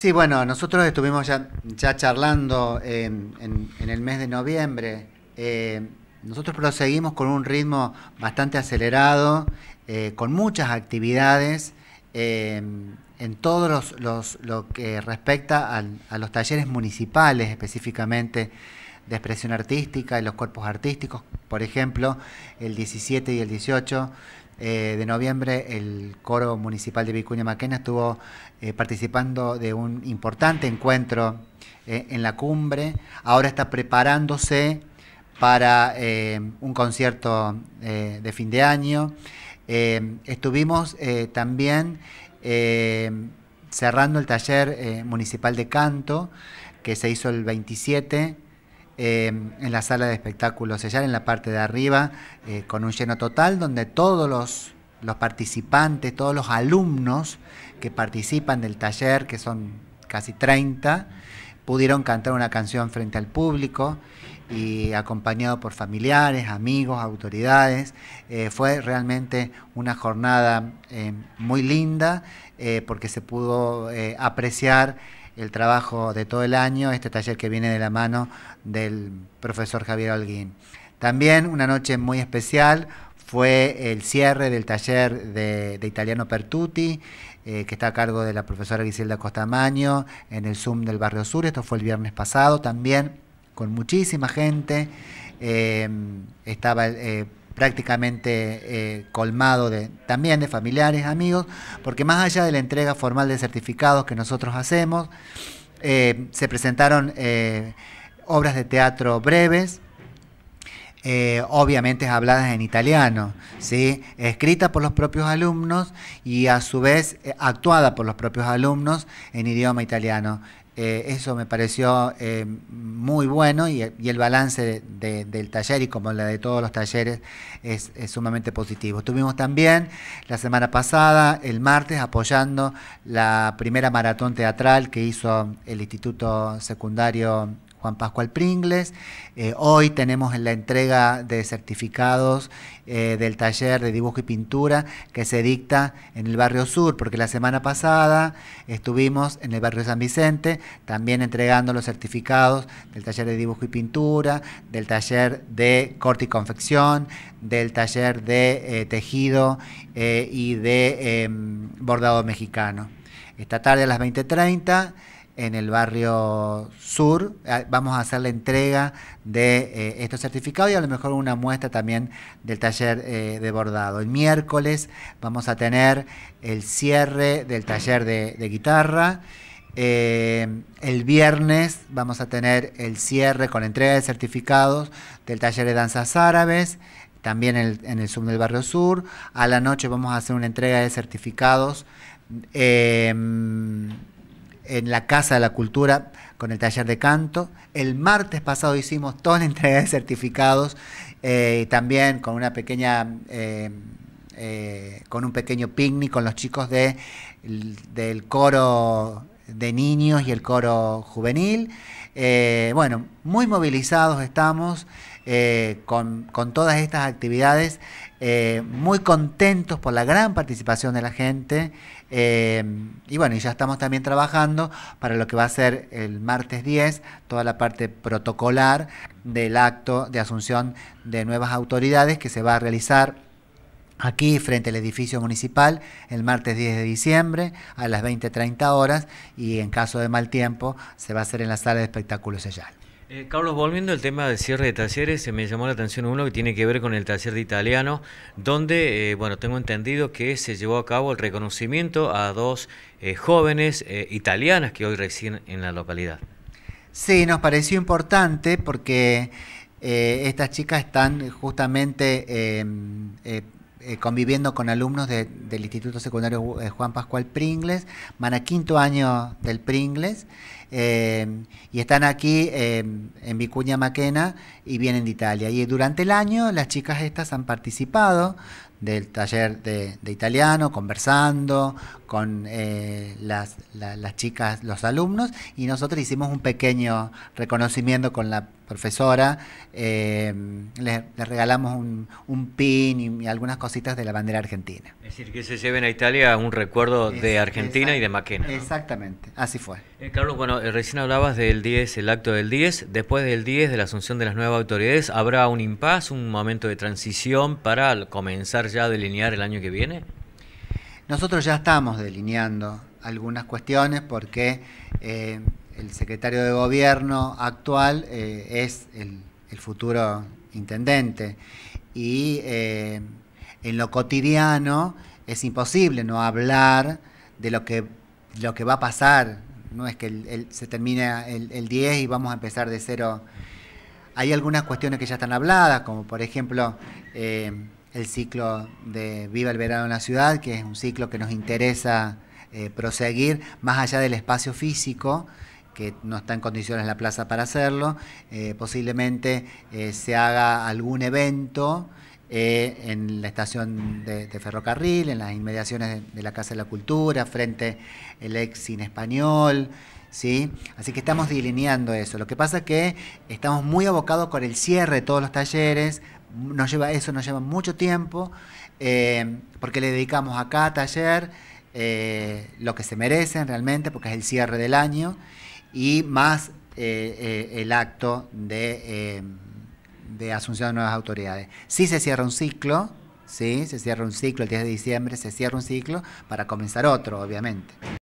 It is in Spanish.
Sí, bueno, nosotros estuvimos ya, charlando en, el mes de noviembre. Eh, nosotros proseguimos con un ritmo bastante acelerado, eh, con muchas actividades eh, en todos los, lo que respecta a los talleres municipales específicamente de expresión artística y los cuerpos artísticos, por ejemplo, el 17 y el 18 eh, de noviembre el coro municipal de Vicuña Maquena estuvo eh, participando de un importante encuentro eh, en la cumbre. Ahora está preparándose para un concierto de fin de año. estuvimos también cerrando el taller municipal de canto que se hizo el 27 eh, en la sala de espectáculos Sellar, en la parte de arriba, eh, con un lleno total, donde todos los, participantes, todos los alumnos que participan del taller, que son casi 30, pudieron cantar una canción frente al público y acompañado por familiares, amigos, autoridades. Eh, fue realmente una jornada muy linda porque se pudo apreciar el trabajo de todo el año, este taller que viene de la mano del profesor Javier Alguín. También una noche muy especial fue el cierre del taller de, italiano Pertuti, eh, que está a cargo de la profesora Giselda Costamaño en el Zoom del Barrio Sur. Esto fue el viernes pasado también, con muchísima gente. Eh, estaba eh, prácticamente eh, colmado también de familiares, amigos, porque más allá de la entrega formal de certificados que nosotros hacemos, eh, se presentaron eh, obras de teatro breves, obviamente habladas en italiano, ¿sí? escrita por los propios alumnos y a su vez actuada por los propios alumnos en idioma italiano. Eh, eso me pareció eh, muy bueno y, el balance del taller y como la de todos los talleres es, es, sumamente positivo. Tuvimos también la semana pasada, el martes, apoyando la primera maratón teatral que hizo el Instituto Secundario Juan Pascual Pringles. Eh, hoy tenemos la entrega de certificados eh, del taller de dibujo y pintura que se dicta en el barrio sur, porque la semana pasada estuvimos en el barrio San Vicente también entregando los certificados del taller de dibujo y pintura, del taller de corte y confección, del taller de eh, tejido y de em, bordado mexicano. Esta tarde a las 20.30 en el barrio sur. Eh, vamos a hacer la entrega de eh, estos certificados y a lo mejor una muestra también del taller eh, de bordado. El miércoles vamos a tener el cierre del taller de, guitarra. el viernes vamos a tener el cierre con entrega de certificados del taller de danzas árabes también en el, en Zoom del Barrio Sur. A la noche vamos a hacer una entrega de certificados en la Casa de la Cultura con el taller de canto. El martes pasado hicimos toda la entrega de certificados, y eh, también con una pequeña... Eh, eh, con un pequeño picnic con los chicos de, del coro de niños y el coro juvenil. bueno, muy movilizados estamos. Eh, con, todas estas actividades, eh, muy contentos por la gran participación de la gente. Eh, y bueno, y ya estamos también trabajando para lo que va a ser el martes 10, toda la parte protocolar del acto de asunción de nuevas autoridades que se va a realizar aquí frente al edificio municipal el martes 10 de diciembre a las 20.30 horas y en caso de mal tiempo se va a hacer en la sala de espectáculos Sellal. Eh, Carlos, volviendo al tema del cierre de talleres, se me llamó la atención uno que tiene que ver con el taller de italiano, donde, eh, bueno, tengo entendido que se llevó a cabo el reconocimiento a dos eh, jóvenes italianas que hoy residen en la localidad. Sí, nos pareció importante porque estas chicas están justamente em, conviviendo con alumnos del Instituto Secundario Juan Pascual Pringles, van a quinto año del Pringles, Em, y están aquí em, en Vicuña Maquena y vienen de Italia. Y durante el año las chicas estas han participado del taller de, italiano, conversando con eh, las, las chicas, los alumnos, y nosotros hicimos un pequeño reconocimiento con la profesora, em, les, le regalamos un, pin y, algunas cositas de la bandera argentina. Es decir, que se lleven a Italia un recuerdo de Argentina y de Maquena. Exactamente, así fue. Eh, Carlos, bueno, eh, recién hablabas del 10, el acto del 10. Después del 10, de la asunción de las nuevas autoridades, ¿habrá un impas, un momento de transición para comenzar ya a delinear el año que viene? Nosotros ya estamos delineando algunas cuestiones porque eh, el secretario de gobierno actual eh, es el, futuro intendente y en lo cotidiano es imposible no hablar de lo que, lo que va a pasar no es que se termine el, 10 y vamos a empezar de cero. Hay algunas cuestiones que ya están habladas, como por ejemplo eh, el ciclo de Viva el Verano en la Ciudad, que es un ciclo que nos interesa eh, proseguir más allá del espacio físico que no está en condiciones la plaza para hacerlo, eh, posiblemente se haga algún evento eh, en la estación de, ferrocarril, en las inmediaciones de, la Casa de la Cultura, frente el ex cine español. ¿Sí? Así que estamos delineando eso. Lo que pasa es que estamos muy abocados con el cierre de todos los talleres, nos lleva eso nos lleva mucho tiempo eh, porque le dedicamos a cada taller eh, lo que se merecen realmente porque es el cierre del año y más el acto de de asunción de nuevas autoridades. Sí se cierra un ciclo, sí, se cierra un ciclo, el 10 de diciembre se cierra un ciclo para comenzar otro, obviamente.